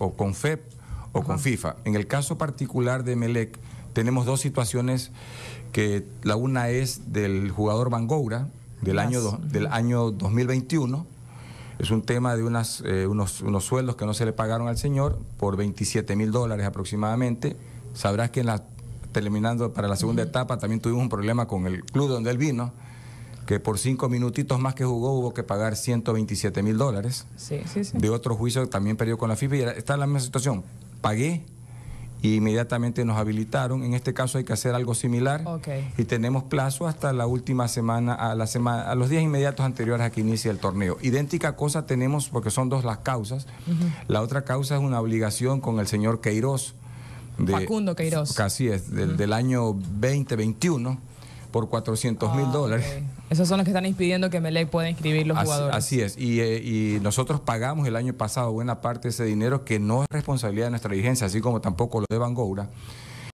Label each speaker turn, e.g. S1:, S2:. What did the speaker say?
S1: o con FEP o con FIFA. En el caso particular de Melec, tenemos dos situaciones que la una es del jugador Van Goura del, año, del año 2021. Es un tema de unas, eh, unos, sueldos que no se le pagaron al señor por 27 mil dólares aproximadamente. Sabrás que la, terminando para la segunda etapa también tuvimos un problema con el club donde él vino que por cinco minutitos más que jugó hubo que pagar 127 mil dólares.
S2: Sí, sí, sí. De
S1: otro juicio también perdió con la FIFA y está en la misma situación. Pagué y inmediatamente nos habilitaron. En este caso hay que hacer algo similar y tenemos plazo hasta la última semana, a la semana, a los días inmediatos anteriores a que inicie el torneo. Idéntica cosa tenemos porque son dos las causas. La otra causa es una obligación con el señor Queiroz. De, Facundo Queiroz. Casi es, del, del año 2021 por 400 mil ah, dólares.
S3: Esos son los que están impidiendo que Melec pueda inscribir los jugadores.
S1: Así es. Y, eh, y, nosotros pagamos el año pasado buena parte de ese dinero que no es responsabilidad de nuestra vigencia, así como tampoco lo de Bangoura.